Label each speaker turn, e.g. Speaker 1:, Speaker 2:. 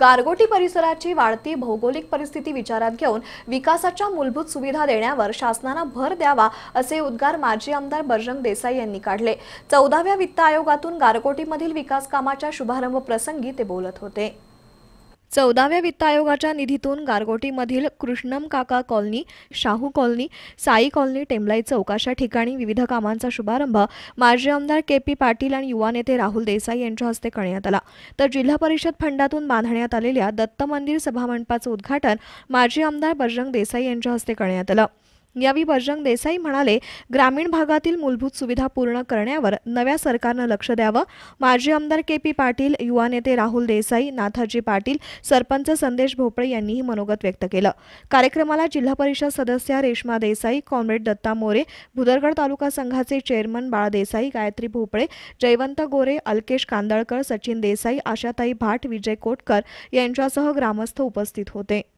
Speaker 1: गारगोटी परिसराची वाढती भौगोलिक परिस्थिती विचारात घेऊन विकासाच्या मूलभूत सुविधा देण्यावर शासनानं भर द्यावा असे उद्गार माजी आमदार बजरंग देसाई यांनी काढले चौदाव्या वित्त आयोगातून गारगोटीमधील विकास कामाच्या शुभारंभ प्रसंगी ते बोलत होते चौदाव्या वित्त आयोगाच्या निधीतून गारगोटीमधील Krishnam Kaka colony Shahu colony Sai colony Temlai Chowk अशा ठिकाणी विविध कामांचा शुभारंभ माजी आमदार के पी पाटील आणि युवा नेते राहुल देसाई यांच्या हस्ते करण्यात आला तर जिल्हा परिषद फंडातून बांधण्यात आलेल्या दत्त मंदिर सभामंडपाचं उद्घाटन माजी आमदार बजरंग देसाई यांच्या हस्ते करण्यात आलं यावेळी बजरंग देसाई म्हणाले ग्रामीण भागातील मूलभूत सुविधा पूर्ण करण्यावर नव्या सरकारनं लक्ष द्यावं माजी आमदार के पी पाटील युवा नेते राहुल देसाई नाथाजी पाटील सरपंच संदेश भोपळे यांनीही मनोगत व्यक्त केलं कार्यक्रमाला जिल्हा परिषद सदस्या रेश्मा देसाई कॉम्रेड दत्ता मोरे भुदरगड तालुका संघाचे चेअरमन बाळ देसाई गायत्री भोपळे जयवंत गोरे अल्केश कांदळकर सचिन देसाई आशाताई भाट विजय कोटकर यांच्यासह ग्रामस्थ उपस्थित होते